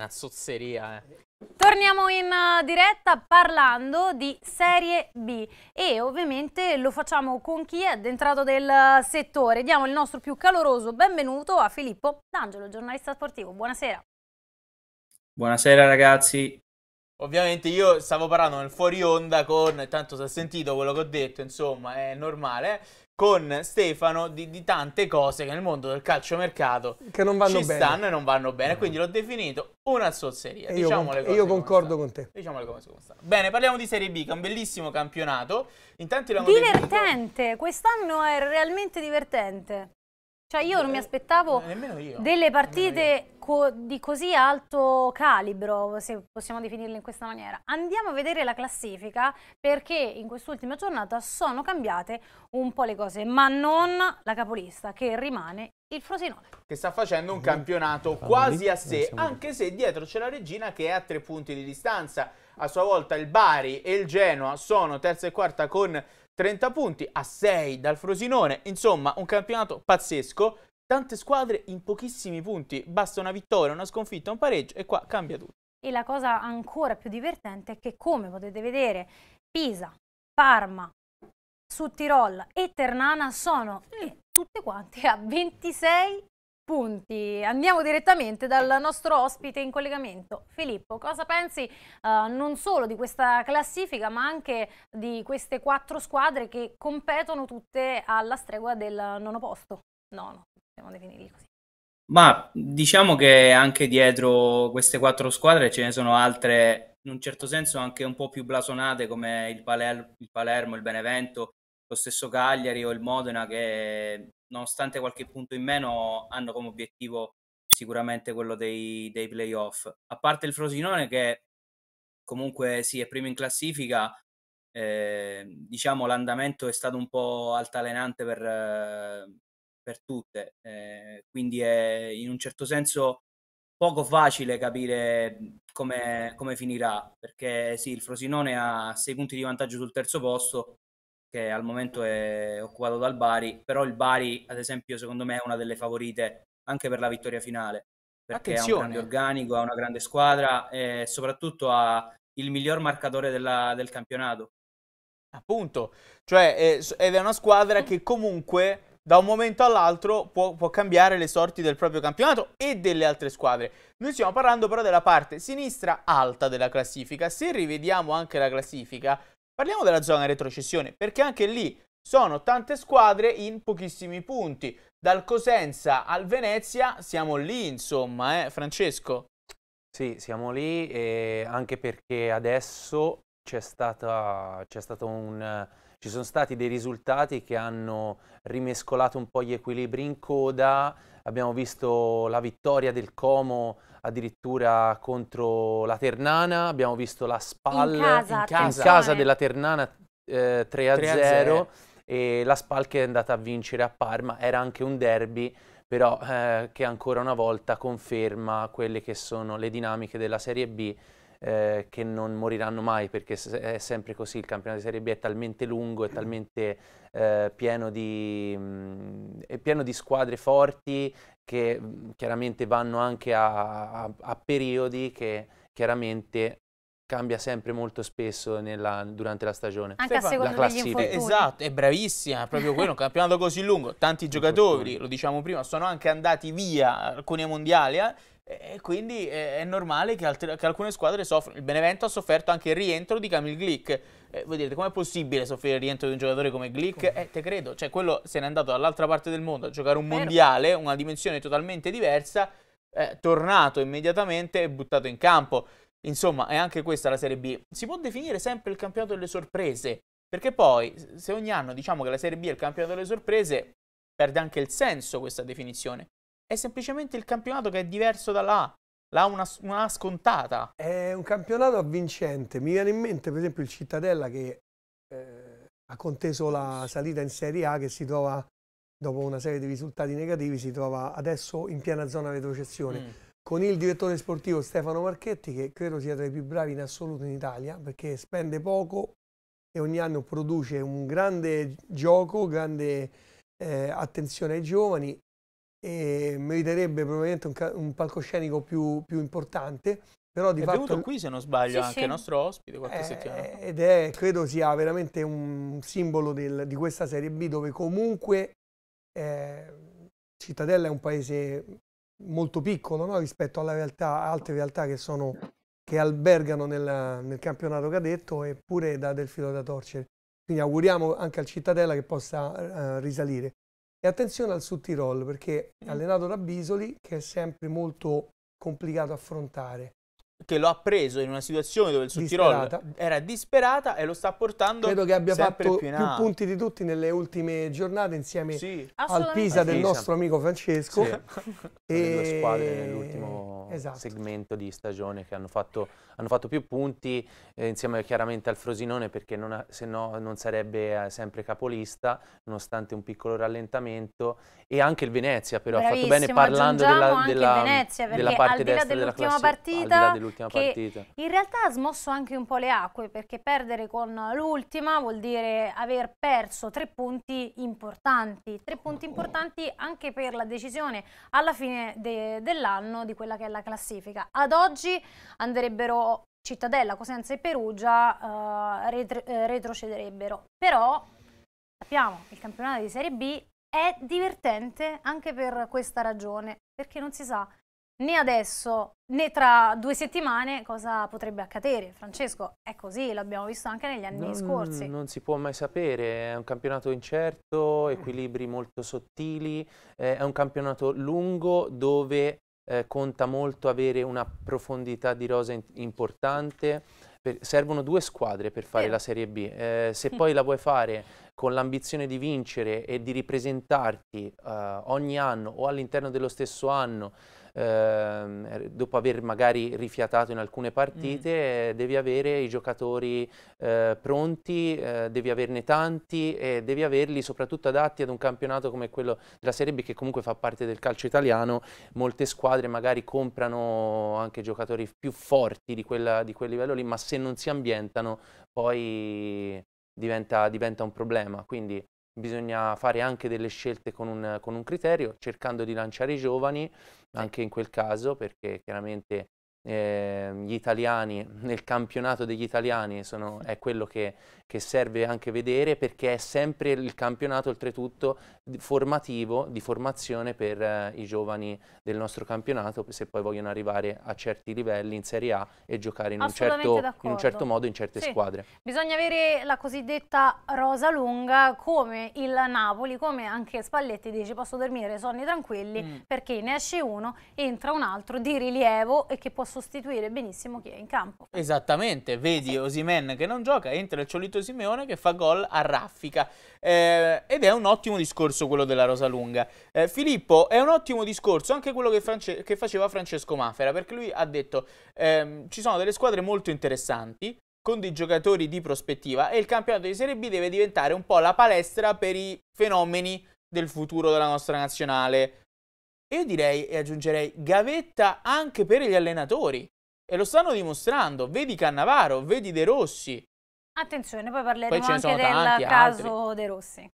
Una sozzeria, eh. Torniamo in eh, diretta parlando di Serie B e ovviamente lo facciamo con chi è addentrato del eh, settore. Diamo il nostro più caloroso benvenuto a Filippo D'Angelo, giornalista sportivo. Buonasera. Buonasera ragazzi. Ovviamente io stavo parlando nel fuori onda con, tanto si è sentito quello che ho detto, insomma è normale, con Stefano di, di, tante cose che nel mondo del calciomercato che non vanno ci bene. stanno e non vanno bene. Mm. Quindi l'ho definito una zozzeria. diciamole io, con, io concordo con te. Diciamole come stanno. Bene, parliamo di Serie B, che è un bellissimo campionato. Intanto Divertente, quest'anno è realmente divertente. Cioè io non mi eh, aspettavo eh, delle partite co di così alto calibro, se possiamo definirle in questa maniera. Andiamo a vedere la classifica perché in quest'ultima giornata sono cambiate un po' le cose, ma non la capolista che rimane il Frosinone. Che sta facendo un campionato quasi a sé, anche se dietro c'è la Regina che è a tre punti di distanza. A sua volta il Bari e il Genoa sono terza e quarta con 30 punti a 6 dal Frosinone, insomma un campionato pazzesco, tante squadre in pochissimi punti, basta una vittoria, una sconfitta, un pareggio e qua cambia tutto. E la cosa ancora più divertente è che come potete vedere Pisa, Parma, su Tirol e Ternana sono eh, tutte quante a 26 punti. Andiamo direttamente dal nostro ospite in collegamento. Filippo, cosa pensi eh, non solo di questa classifica ma anche di queste quattro squadre che competono tutte alla stregua del nono posto? Nono, possiamo definirli così. Ma diciamo che anche dietro queste quattro squadre ce ne sono altre, in un certo senso anche un po' più blasonate, come il, Palermo, il, Palermo, il Benevento, lo stesso Cagliari o il Modena, che nonostante qualche punto in meno, hanno come obiettivo sicuramente quello dei, dei playoff. A parte il Frosinone che comunque sì è primo in classifica, eh, diciamo l'andamento è stato un po' altalenante per, per tutte, eh, quindi è in un certo senso poco facile capire come, come finirà, perché sì, il Frosinone ha 6 punti di vantaggio sul terzo posto, che al momento è occupato dal Bari, però il Bari, ad esempio, secondo me è una delle favorite anche per la vittoria finale, perché Attenzione. ha un grande organico, ha una grande squadra e soprattutto ha il miglior marcatore della, del campionato. Appunto, cioè, è, è una squadra che comunque da un momento all'altro può, può, cambiare le sorti del proprio campionato e delle altre squadre. Noi stiamo parlando però della parte sinistra alta della classifica. Se rivediamo anche la classifica, Parliamo della zona retrocessione, perché anche lì sono tante squadre in pochissimi punti. Dal Cosenza al Venezia siamo lì, insomma, eh, Francesco? Sì, siamo lì e anche perché adesso c'è stata, c'è stato un ci sono stati dei risultati che hanno rimescolato un po' gli equilibri in coda, abbiamo visto la vittoria del Como addirittura contro la Ternana, abbiamo visto la SPAL in casa, in casa, in casa della Ternana eh, 3 0 e la SPAL che è andata a vincere a Parma, era anche un derby però eh, che ancora una volta conferma quelle che sono le dinamiche della Serie B eh, che non moriranno mai perché è sempre così, il campionato di Serie B è talmente lungo, e talmente eh, pieno, di, mh, mm, è pieno di squadre forti che mh, mm, chiaramente vanno anche a, a, a periodi che chiaramente cambia sempre molto spesso nella, durante la stagione. Anche a seconda la degli Esatto, è bravissima, proprio quello, un campionato così lungo, tanti giocatori, lo diciamo prima, sono anche andati via alcuni mondiali, eh? E quindi è normale che, altre, che alcune squadre soffrano. Il Benevento ha sofferto anche il rientro di Camille Glick. Eh, voi direte, com'è possibile soffrire il rientro di un giocatore come Glick? Eh, te credo. Cioè, quello se n'è andato dall'altra parte del mondo a giocare un Vero. mondiale, una dimensione totalmente diversa, è tornato immediatamente e buttato in campo. Insomma, è anche questa la Serie B. Si può definire sempre il campionato delle sorprese, perché poi, se ogni anno diciamo che la Serie B è il campionato delle sorprese, perde anche il senso questa definizione. È semplicemente il campionato che è diverso dalla A. La una, una scontata. È un campionato avvincente. Mi viene in mente, per esempio, il Cittadella che eh, ha conteso la salita in Serie A, che si trova, dopo una serie di risultati negativi, si trova adesso in piena zona retrocessione. Mm. Con il direttore sportivo Stefano Marchetti, che credo sia tra i più bravi in assoluto in Italia, perché spende poco e ogni anno produce un grande gioco, grande eh, attenzione ai giovani e meriterebbe probabilmente un, un palcoscenico più, più, importante. Però di è fatto... venuto qui, se non sbaglio, sì, anche il nostro ospite qualche eh, settimana fa. Ed è, credo sia veramente un simbolo del, di questa Serie B, dove comunque eh, Cittadella è un paese molto piccolo no? rispetto alla realtà, altre realtà che, sono, che albergano nel, nel, campionato cadetto eppure dà del filo da torcere. Quindi auguriamo anche al Cittadella che possa eh, risalire. E attenzione al Sud Tirol perché mm. allenato da Bisoli, che è sempre molto complicato affrontare che lo ha preso in una situazione dove il Sud disperata. Tirol era disperata e lo sta portando Credo che abbia fatto più, più, punti di tutti nelle ultime giornate insieme sì. al Pisa del nostro amico Francesco. Sì. e... Le due squadre nell'ultimo esatto. segmento di stagione che hanno fatto, hanno fatto più punti eh, insieme chiaramente al Frosinone perché ha, se no non sarebbe eh, sempre capolista nonostante un piccolo rallentamento e anche il Venezia però Bravissimo, ha fatto bene parlando della, della, Venezia, della parte destra della classifica. Partita, l'ultima partita. In realtà ha smosso anche un po' le acque perché perdere con l'ultima vuol dire aver perso tre punti importanti, tre punti importanti anche per la decisione alla fine de dell'anno di quella che è la classifica. Ad oggi andrebbero Cittadella, Cosenza e Perugia eh, retro eh, retrocederebbero, però sappiamo il campionato di Serie B è divertente anche per questa ragione, perché non si sa né adesso né tra due settimane cosa potrebbe accadere. Francesco, è così, l'abbiamo visto anche negli anni non, scorsi. Non si può mai sapere, è un campionato incerto, mm. equilibri molto sottili, eh, è un campionato lungo dove eh, conta molto avere una profondità di rosa in importante. Per, servono due squadre per fare eh. la Serie B. Eh, se poi la vuoi fare con l'ambizione di vincere e di ripresentarti eh, ogni anno o all'interno dello stesso anno eh, dopo aver magari rifiatato in alcune partite, mm. Eh, devi avere i giocatori eh, pronti, eh, devi averne tanti e devi averli soprattutto adatti ad un campionato come quello della Serie B che comunque fa parte del calcio italiano. Molte squadre magari comprano anche giocatori più forti di, quella, di quel livello lì, ma se non si ambientano poi diventa, diventa un problema. Quindi bisogna fare anche delle scelte con un, con un criterio, cercando di lanciare i giovani, anche in quel caso, perché chiaramente eh, gli italiani, nel campionato degli italiani sono, è quello che, che, serve anche vedere perché è sempre il campionato oltretutto formativo, di formazione per eh, i giovani del nostro campionato se poi vogliono arrivare a certi livelli in Serie A e giocare in, un certo, in un certo, modo in certe sì. squadre. Bisogna avere la cosiddetta rosa lunga come il Napoli, come anche Spalletti dice posso dormire sonni tranquilli mm. perché ne esce uno, entra un altro di rilievo e che può sostituire benissimo chi è in campo. Esattamente, vedi Osimen che non gioca, entra il Ciolito Simeone che fa gol a raffica. Eh, ed è un ottimo discorso quello della Rosalunga. Eh, Filippo, è un ottimo discorso anche quello che, France che faceva Francesco Mafera, perché lui ha detto ehm, ci sono delle squadre molto interessanti, con dei giocatori di prospettiva e il campionato di Serie B deve diventare un po' la palestra per i fenomeni del futuro della nostra nazionale io direi e aggiungerei gavetta anche per gli allenatori. E lo stanno dimostrando. Vedi Cannavaro, vedi De Rossi. Attenzione, poi parleremo poi anche del tanti, caso altri. De Rossi.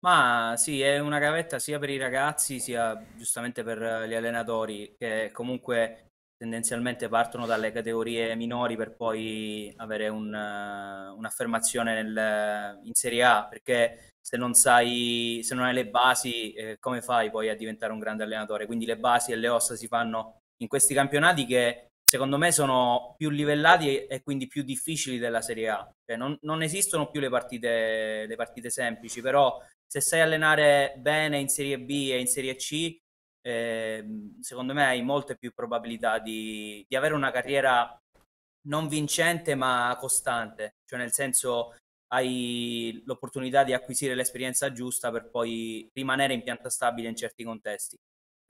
Ma sì, è una gavetta sia per i ragazzi sia giustamente per gli allenatori che comunque tendenzialmente partono dalle categorie minori per poi avere un'affermazione un in Serie A perché se non, sai, se non hai le basi, eh, come fai poi a diventare un grande allenatore? Quindi le basi e le ossa si fanno in questi campionati che secondo me sono più livellati e quindi più difficili della Serie A. Cioè, non, non, esistono più le partite, le partite, semplici, però se sai allenare bene in Serie B e in Serie C, eh, secondo me hai molte più probabilità di, di avere una carriera non vincente ma costante, cioè nel senso hai l'opportunità di acquisire l'esperienza giusta per poi rimanere in pianta stabile in certi contesti.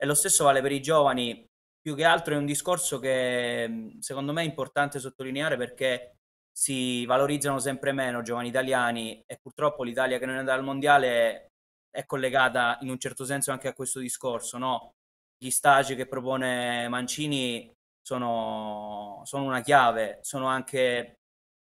E lo stesso vale per i giovani, più che altro è un discorso che secondo me è importante sottolineare perché si valorizzano sempre meno giovani italiani e purtroppo l'Italia che non è andata al mondiale è collegata in un certo senso anche a questo discorso, no? Gli stage che propone Mancini sono, sono una chiave, sono anche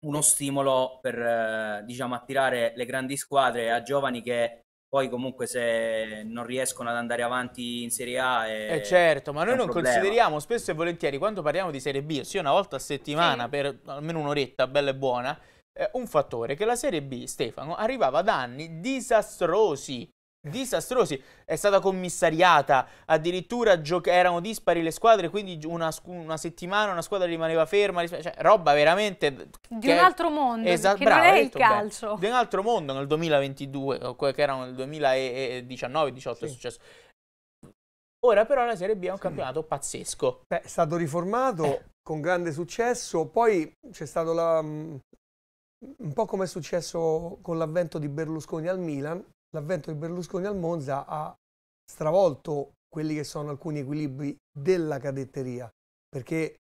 uno stimolo per eh, diciamo, attirare le grandi squadre a giovani che poi comunque se non riescono ad andare avanti in Serie A è eh certo, ma noi non problema. consideriamo spesso e volentieri quando parliamo di Serie B, ossia una volta a settimana sì. per almeno un'oretta bella e buona, eh, un fattore che la Serie B, Stefano, arrivava ad anni disastrosi disastrosi. È stata commissariata, addirittura gioca- erano dispari le squadre, quindi una, una, settimana una squadra rimaneva ferma, cioè roba veramente... Di un altro mondo, esa- che bravo, non è il calcio. Bene. Di un altro mondo nel 2022, che era nel 2019-18 sì. è successo. Ora però la Serie B è un sì. campionato pazzesco. Beh, è stato riformato eh. con grande successo, poi c'è stato la, mm, un po' come è successo con l'avvento di Berlusconi al Milan, l'avvento di Berlusconi al Monza ha stravolto quelli che sono alcuni equilibri della cadetteria, perché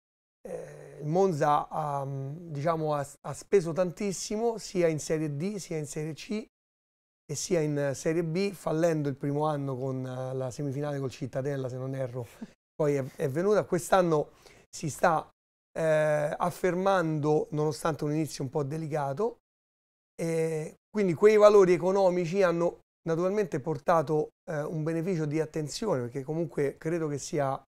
eh, il Monza ha, mm, diciamo, ha, ha, speso tantissimo sia in Serie D, sia in Serie C e sia in Serie B, fallendo il primo anno con eh, la semifinale col Cittadella, se non erro, poi è, è venuta. Quest'anno si sta eh, affermando, nonostante un inizio un po' delicato, eh, quindi quei valori economici hanno naturalmente portato eh, un beneficio di attenzione, perché comunque credo che sia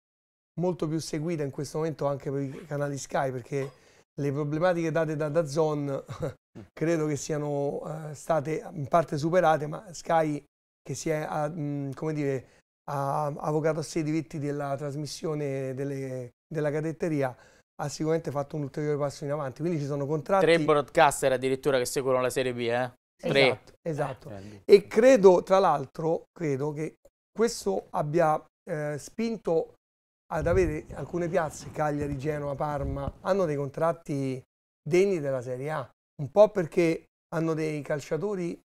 molto più seguita in questo momento anche per i canali Sky, perché le problematiche date da Dazon credo che siano eh, state in parte superate, ma Sky che si è, a, mh, come dire, ha avvocato a sé i diritti della trasmissione delle, della cadetteria, ha sicuramente fatto un ulteriore passo in avanti. Quindi ci sono contratti... Tre broadcaster addirittura che seguono la Serie B, eh? Esatto, esatto. Eh, e credo, tra l'altro, credo che questo abbia eh, spinto ad avere alcune piazze, Cagliari, Genova, Parma, hanno dei contratti degni della Serie A, un po' perché hanno dei calciatori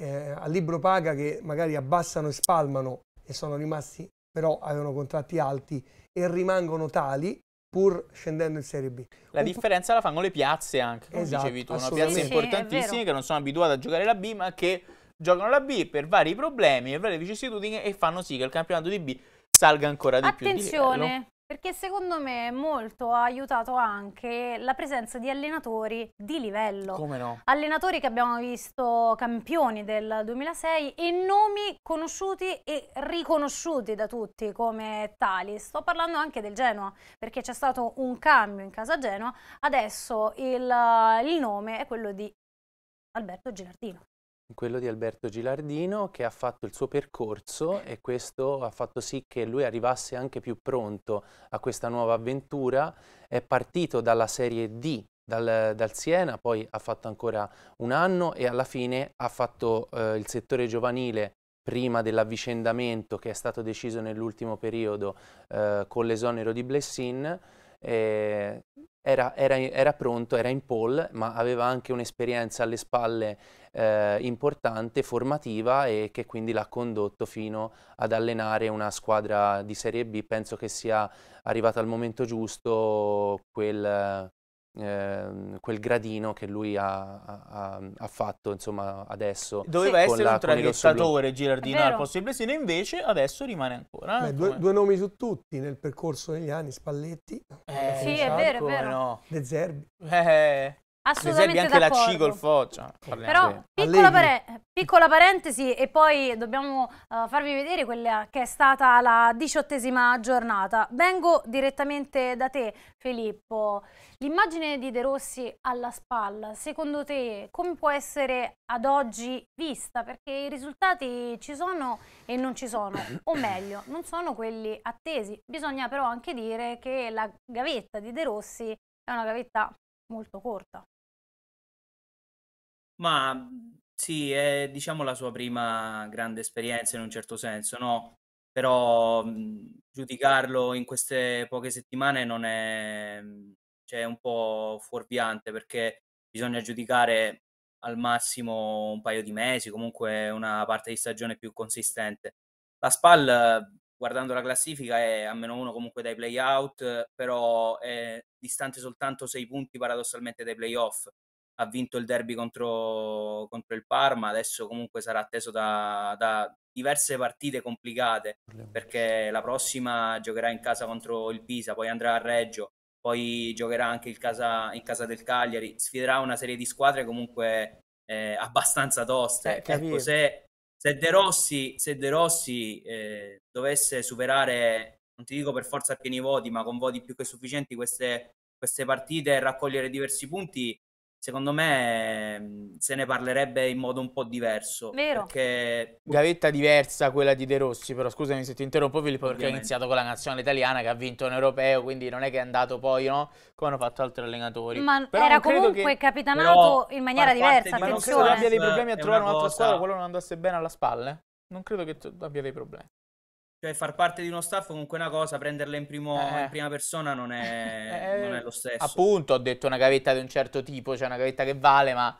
eh, a libro paga che magari abbassano e spalmano e sono rimasti, però avevano contratti alti e rimangono tali pur scendendo in Serie B. La un differenza la fanno le piazze anche, come esatto, dicevi tu, una piazza importantissima che non sono abituate a giocare la B, ma che giocano la B per vari problemi e varie vicissitudini e fanno sì che il campionato di B salga ancora di Attenzione. più. Attenzione, perché secondo me molto ha aiutato anche la presenza di allenatori di livello. Come no? Allenatori che abbiamo visto campioni del 2006 e nomi conosciuti e riconosciuti da tutti come tali. Sto parlando anche del Genoa, perché c'è stato un cambio in casa Genoa. Adesso il, il nome è quello di Alberto Gilardino quello di Alberto Gilardino che ha fatto il suo percorso e questo ha fatto sì che lui arrivasse anche più pronto a questa nuova avventura. È partito dalla Serie D, dal, dal Siena, poi ha fatto ancora un anno e alla fine ha fatto eh, il settore giovanile prima dell'avvicendamento che è stato deciso nell'ultimo periodo eh, con l'esonero di Blessin. Eh, era, era, era, pronto, era in pole, ma aveva anche un'esperienza alle spalle eh, importante, formativa e che quindi l'ha condotto fino ad allenare una squadra di Serie B. Penso che sia arrivato al momento giusto quel, Ehm, quel gradino che lui ha, ha, ha fatto insomma, adesso. Doveva sì. essere la, un traghettatore Girardino al posto di Blesino, invece adesso rimane ancora. Beh, due, due, nomi su tutti nel percorso degli anni, Spalletti, eh, sì, è esatto, vero, è vero. No. De Zerbi. Eh. Assolutamente ad esempio anche la C col Foggia. Però piccola, pare piccola, parentesi e poi dobbiamo uh, farvi vedere quella che è stata la diciottesima giornata. Vengo direttamente da te Filippo. L'immagine di De Rossi alla spalla, secondo te come può essere ad oggi vista? Perché i risultati ci sono e non ci sono, o meglio, non sono quelli attesi. Bisogna però anche dire che la gavetta di De Rossi è una gavetta molto corta. Ma mhmm, sì, è diciamo la sua prima grande esperienza in un certo senso, no? Però mh, mhmm, giudicarlo in queste poche settimane non è, mhmm, cioè, un po' fuorviante perché bisogna giudicare al massimo un paio di mesi, comunque una parte di stagione più consistente. La SPAL, guardando la classifica, è a meno uno comunque dai playout, però è distante soltanto sei punti paradossalmente dai playoff ha vinto il derby contro, contro il Parma, adesso comunque sarà atteso da, da diverse partite complicate perché la prossima giocherà in casa contro il Pisa, poi andrà a Reggio, poi giocherà anche in casa, in casa del Cagliari, sfiderà una serie di squadre comunque eh, abbastanza toste. Eh, ecco, se, se, De Rossi, se De Rossi eh, dovesse superare, non ti dico per forza a pieni voti, ma con voti più che sufficienti queste, queste partite e raccogliere diversi punti, secondo me mhmm, se ne parlerebbe in modo un po' diverso. Vero. Perché... Gavetta diversa quella di De Rossi, però scusami se ti interrompo Filippo perché ho iniziato con la nazionale italiana che ha vinto un europeo, quindi non è che è andato poi, no? Come hanno fatto altri allenatori. Ma però era comunque che... capitanato però in maniera diversa, di... Ma non credo che abbia dei problemi a trovare un'altra cosa... squadra qualora non andasse bene alla spalle. Non credo che tu abbia dei problemi. Cioè, far parte di uno staff comunque è una cosa, prenderla in, primo, eh. in prima persona non è, eh. non è, lo stesso. Appunto, ho detto una gavetta di un certo tipo, cioè una gavetta che vale, ma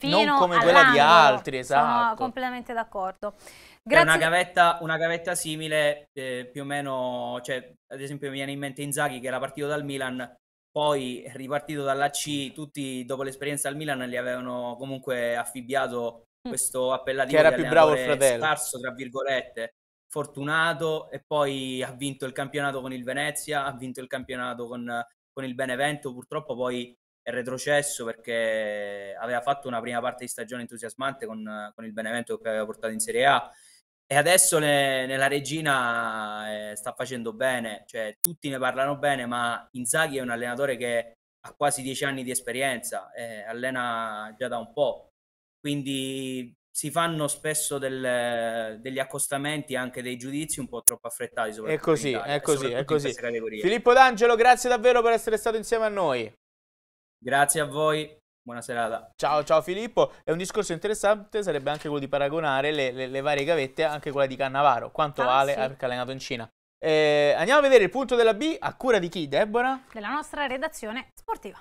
Fino non come quella di altri, esatto. Sono completamente d'accordo. Grazie. Una gavetta, una, gavetta, simile, eh, più o meno, cioè, ad esempio mi viene in mente Inzaghi che era partito dal Milan, poi ripartito dalla C, tutti dopo l'esperienza al Milan gli avevano comunque affibbiato mm. questo appellativo che era più bravo il fratello scarso tra virgolette fortunato e poi ha vinto il campionato con il Venezia, ha vinto il campionato con, con il Benevento, purtroppo poi è retrocesso perché aveva fatto una prima parte di stagione entusiasmante con, con il Benevento che aveva portato in Serie A e adesso le, nella regina eh, sta facendo bene, cioè tutti ne parlano bene, ma Inzaghi è un allenatore che ha quasi dieci anni di esperienza, eh, allena già da un po', quindi si fanno spesso del, degli accostamenti, anche dei giudizi un po' troppo affrettati. È così, Italia, è così, è così. Filippo D'Angelo, grazie davvero per essere stato insieme a noi. Grazie a voi. Buona serata. Ciao, ciao Filippo. È un discorso interessante, sarebbe anche quello di paragonare le, le, le varie gavette, anche quella di Cannavaro. Quanto ah, vale sì. allenato in Cina? Eh, andiamo a vedere il punto della B a cura di chi, Deborah? Della nostra redazione sportiva.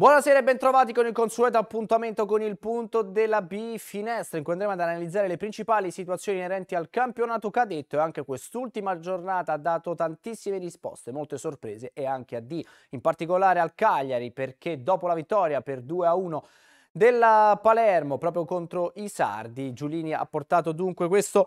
Buonasera e bentrovati con il consueto appuntamento con il punto della B Finestra in cui andremo ad analizzare le principali situazioni inerenti al campionato cadetto e anche quest'ultima giornata ha dato tantissime risposte, molte sorprese e anche a D, in particolare al Cagliari perché dopo la vittoria per 2 a 1 della Palermo proprio contro i Sardi, Giulini ha portato dunque questo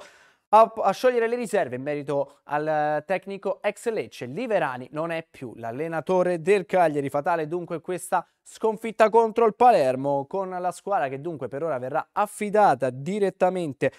a, a, sciogliere le riserve in merito al eh, tecnico ex Lecce. Liverani non è più l'allenatore del Cagliari, fatale dunque questa sconfitta contro il Palermo con la squadra che dunque per ora verrà affidata direttamente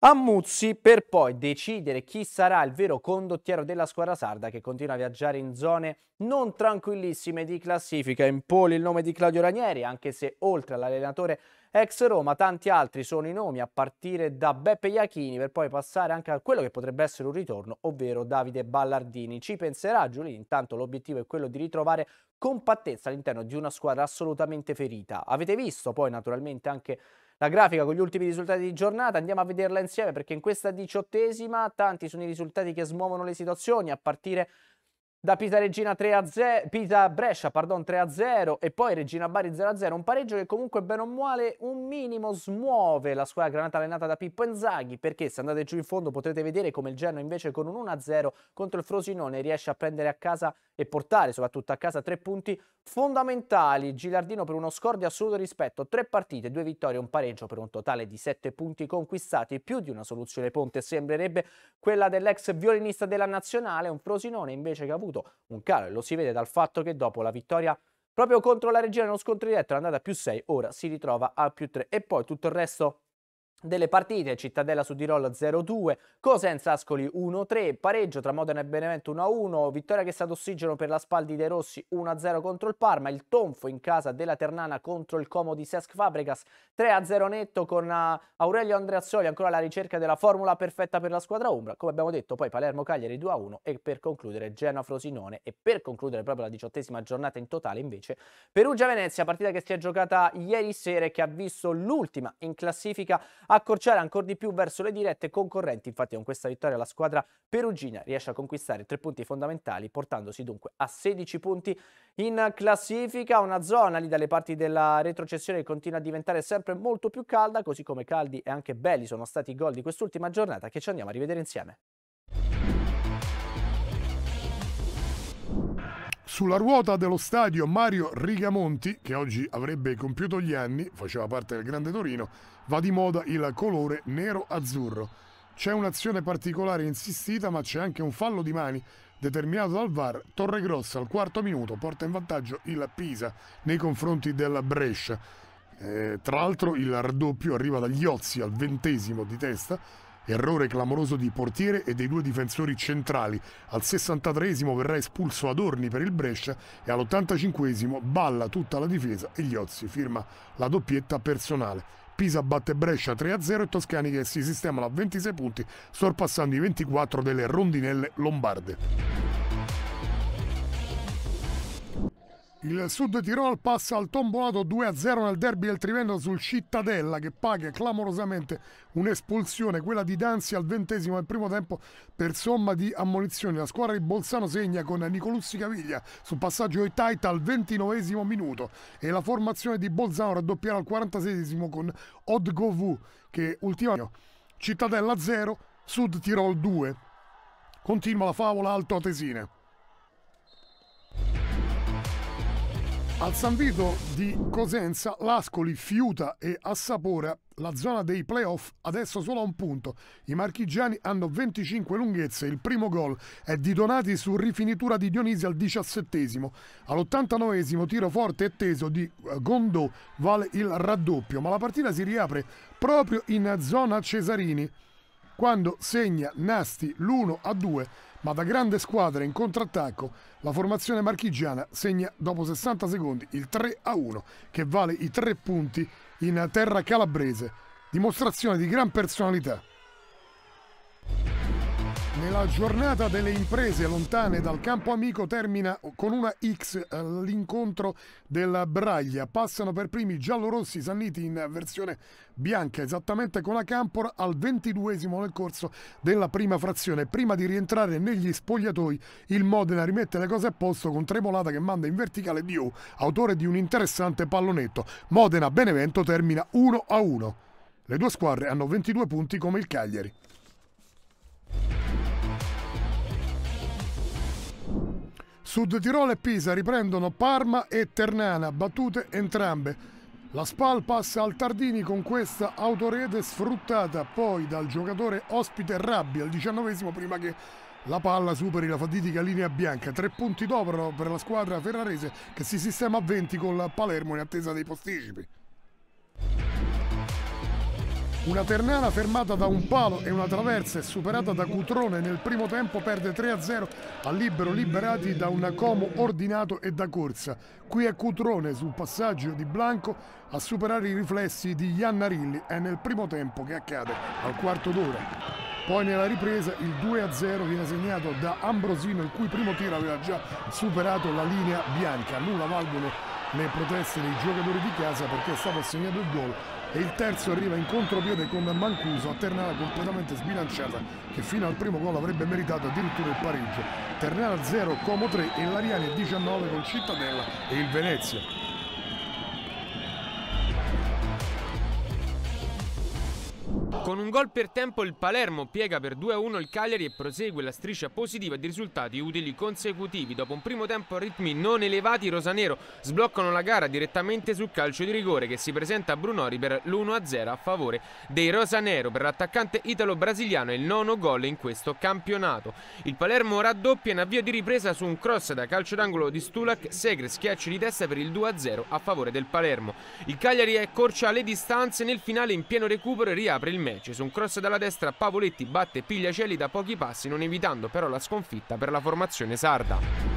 a Muzzi per poi decidere chi sarà il vero condottiero della squadra sarda che continua a viaggiare in zone non tranquillissime di classifica. In pole il nome di Claudio Ranieri, anche se oltre all'allenatore ex Roma tanti altri sono i nomi a partire da Beppe Iachini per poi passare anche a quello che potrebbe essere un ritorno, ovvero Davide Ballardini. Ci penserà Giulini, intanto l'obiettivo è quello di ritrovare compattezza all'interno di una squadra assolutamente ferita. Avete visto poi naturalmente anche la grafica con gli ultimi risultati di giornata andiamo a vederla insieme perché in questa diciottesima tanti sono i risultati che smuovono le situazioni a partire da Pisa Regina 3 a 0, Pisa Brescia, pardon, 3 a 0 e poi Regina Bari 0 a 0, un pareggio che comunque bene o male un minimo smuove la squadra granata allenata da Pippo Inzaghi, perché se andate giù in fondo potrete vedere come il Genoa invece con un 1 0 contro il Frosinone riesce a prendere a casa e portare soprattutto a casa tre punti fondamentali, Gilardino per uno score di assoluto rispetto, tre partite, due vittorie un pareggio per un totale di sette punti conquistati, più di una soluzione ponte sembrerebbe quella dell'ex violinista della nazionale, un Frosinone invece che ha avuto avuto un calo e lo si vede dal fatto che dopo la vittoria proprio contro la Regina nello scontro diretto, è l'andata più 6, ora si ritrova a più 3 e poi tutto il resto delle partite, Cittadella su Tirolo 0-2, Cosenza Ascoli 1-3, pareggio tra Modena e Benevento 1-1, vittoria che è stata ossigeno per la Spaldi dei Rossi 1-0 contro il Parma, il tonfo in casa della Ternana contro il Como di Sesc Fabregas 3-0 netto con eh, Aurelio Andreazzoli ancora alla ricerca della formula perfetta per la squadra Umbra, come abbiamo detto poi Palermo Cagliari 2-1 e per concludere Genoa Frosinone e per concludere proprio la diciottesima giornata in totale invece Perugia Venezia, partita che si è giocata ieri sera e che ha visto l'ultima in classifica accorciare ancora di più verso le dirette concorrenti. Infatti con questa vittoria la squadra perugina riesce a conquistare tre punti fondamentali portandosi dunque a 16 punti in classifica, una zona lì dalle parti della retrocessione che continua a diventare sempre molto più calda, così come caldi e anche belli sono stati i gol di quest'ultima giornata che ci andiamo a rivedere insieme. Sulla ruota dello stadio Mario Rigamonti, che oggi avrebbe compiuto gli anni, faceva parte del Grande Torino, va di moda il colore nero-azzurro. C'è un'azione particolare insistita, ma c'è anche un fallo di mani determinato dal VAR. Torregrossa al quarto minuto porta in vantaggio il Pisa nei confronti del Brescia. Eh, tra l'altro il raddoppio arriva dagli Ozzi al ventesimo di testa Errore clamoroso di portiere e dei due difensori centrali. Al 63esimo verrà espulso Adorni per il Brescia e all'85esimo balla tutta la difesa e gli Ozzi firma la doppietta personale. Pisa batte Brescia 3-0 e Toscani che si sistemano a 26 punti, sorpassando i 24 delle rondinelle lombarde. Il Sud Tirol passa al tombolato 2-0 nel derby del Trivento sul Cittadella che paga clamorosamente un'espulsione, quella di Danzi al ventesimo del primo tempo per somma di ammonizioni. La squadra di Bolzano segna con Nicolussi Caviglia sul passaggio di Taita al ventinovesimo minuto e la formazione di Bolzano raddoppierà al quarantasesimo con Odgovu che ultima Cittadella 0, Sud Tirol 2. Continua la favola alto-atesina. Al San Vito di Cosenza, l'Ascoli fiuta e assapora la zona dei playoff adesso solo a un punto. I marchigiani hanno 25 lunghezze, il primo gol è di Donati su rifinitura di Dionisi al 17 All'89 tiro forte e teso di eh, Gondò vale il raddoppio, ma la partita si riapre proprio in zona Cesarini quando segna Nasti l'1 a 2 ma da grande squadra in contrattacco la formazione marchigiana segna dopo 60 secondi il 3 a 1 che vale i tre punti in terra calabrese, dimostrazione di gran personalità. Nella giornata delle imprese lontane dal campo amico termina con una X eh, l'incontro della Braglia. Passano per primi i giallorossi Sanniti in versione bianca, esattamente con la Campor al ventiduesimo nel corso della prima frazione. Prima di rientrare negli spogliatoi il Modena rimette le cose a posto con Tremolata che manda in verticale Dio, autore di un interessante pallonetto. Modena-Benevento termina 1-1. Le due squadre hanno 22 punti come il Cagliari. Sud Tirolo e Pisa riprendono Parma e Ternana, battute entrambe. La Spal passa al Tardini con questa autorete sfruttata poi dal giocatore ospite Rabbi al diciannovesimo prima che la palla superi la fatidica linea bianca. Tre punti d'opera per la squadra ferrarese che si sistema a 20 con Palermo in attesa dei posticipi. Una Ternana fermata da un palo e una traversa e superata da Cutrone nel primo tempo perde 3-0 a libero liberati da un Como ordinato e da corsa. Qui è Cutrone sul passaggio di Blanco a superare i riflessi di Iannarilli. È nel primo tempo che accade al quarto d'ora. Poi nella ripresa il 2-0 viene segnato da Ambrosino il cui primo tiro aveva già superato la linea bianca. Nulla valgono le proteste dei giocatori di casa perché è stato assegnato il gol e il terzo arriva in contropiede con Mancuso a Ternana completamente sbilanciata che fino al primo gol avrebbe meritato addirittura il pareggio Ternana 0, Como 3 e Lariani 19 con Cittadella e il Venezia Con un gol per tempo il Palermo piega per 2-1 il Cagliari e prosegue la striscia positiva di risultati utili consecutivi. Dopo un primo tempo a ritmi non elevati i rosanero sbloccano la gara direttamente sul calcio di rigore che si presenta a Brunori per l'1-0 a favore dei rosanero. Per l'attaccante italo-brasiliano è il nono gol in questo campionato. Il Palermo raddoppia in avvio di ripresa su un cross da calcio d'angolo di Stulak, Segre schiaccia di testa per il 2-0 a favore del Palermo. Il Cagliari accorcia le distanze nel finale in pieno recupero e riapre il match. Lecce. Su un cross dalla destra Pavoletti batte Pigliacelli da pochi passi non evitando però la sconfitta per la formazione sarda.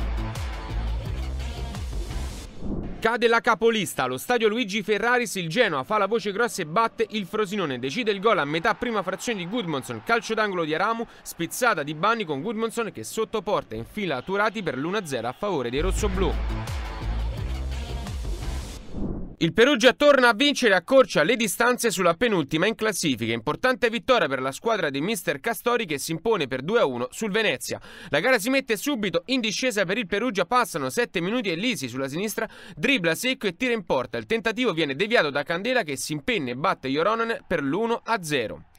Cade la capolista, allo stadio Luigi Ferraris il Genoa fa la voce grossa e batte il Frosinone, decide il gol a metà prima frazione di Goodmanson, calcio d'angolo di Aramu, spizzata di Banni con Goodmanson che sottoporta e infila Turati per l'1-0 a favore dei rossoblù. Il Perugia torna a vincere e accorcia le distanze sulla penultima in classifica. Importante vittoria per la squadra di Mister Castori che si impone per 2-1 sul Venezia. La gara si mette subito in discesa per il Perugia, passano 7 minuti e Lisi sulla sinistra dribla secco e tira in porta. Il tentativo viene deviato da Candela che si impenne e batte Joronen per l'1-0.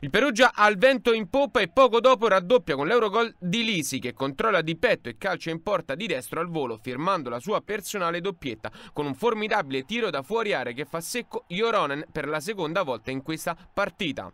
Il Perugia ha il vento in poppa e poco dopo raddoppia con l'Eurogol di Lisi che controlla di petto e calcia in porta di destro al volo firmando la sua personale doppietta con un formidabile tiro da fuori area che fa secco Joronen per la seconda volta in questa partita.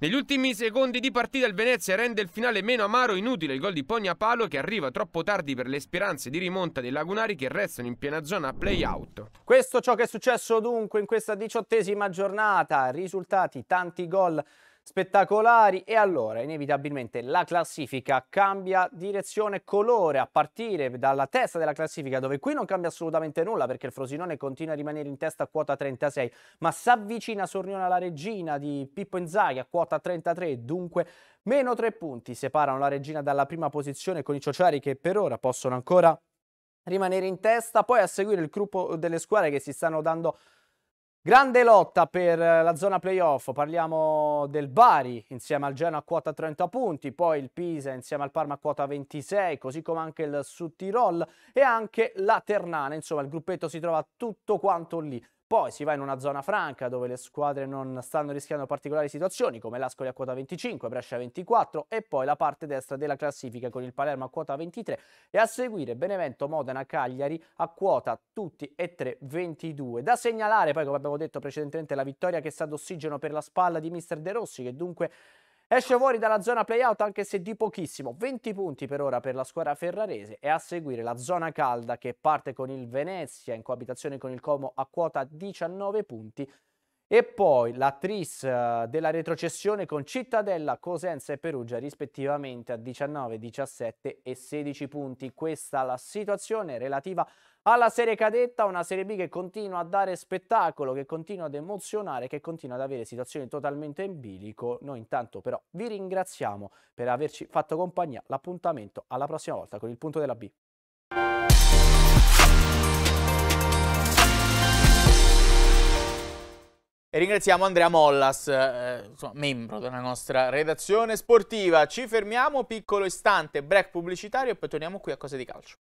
Negli ultimi secondi di partita il Venezia rende il finale meno amaro, inutile il gol di Pogna Palo che arriva troppo tardi per le speranze di rimonta dei lagunari che restano in piena zona play-out. Questo ciò che è successo dunque in questa diciottesima giornata, risultati, tanti gol spettacolari e allora inevitabilmente la classifica cambia direzione colore a partire dalla testa della classifica dove qui non cambia assolutamente nulla perché il Frosinone continua a rimanere in testa a quota 36 ma si avvicina Sornione alla regina di Pippo Inzaghi a quota 33 dunque meno 3 punti separano la regina dalla prima posizione con i Ciociari che per ora possono ancora rimanere in testa poi a seguire il gruppo delle squadre che si stanno dando Grande lotta per la zona playoff, parliamo del Bari insieme al Genoa a quota 30 punti, poi il Pisa insieme al Parma a quota 26, così come anche il Sud Tirol e anche la Ternana, insomma il gruppetto si trova tutto quanto lì. Poi si va in una zona franca dove le squadre non stanno rischiando particolari situazioni come l'Ascoli a quota 25, Brescia 24 e poi la parte destra della classifica con il Palermo a quota 23 e a seguire Benevento, Modena, Cagliari a quota tutti e tre 22. Da segnalare poi come abbiamo detto precedentemente la vittoria che sta d'ossigeno per la spalla di Mister De Rossi che dunque Esce fuori dalla zona playout anche se di pochissimo, 20 punti per ora per la squadra ferrarese e a seguire la zona calda che parte con il Venezia in coabitazione con il Como a quota 19 punti e poi l'attrice eh, della retrocessione con Cittadella, Cosenza e Perugia rispettivamente a 19, 17 e 16 punti. Questa la situazione relativa alla Serie Cadetta, una Serie B che continua a dare spettacolo, che continua ad emozionare, che continua ad avere situazioni totalmente in bilico. Noi intanto però vi ringraziamo per averci fatto compagnia. L'appuntamento alla prossima volta con il punto della B. E ringraziamo Andrea Mollas, eh, insomma, membro della nostra redazione sportiva. Ci fermiamo, piccolo istante, break pubblicitario e poi torniamo qui a Cose di Calcio.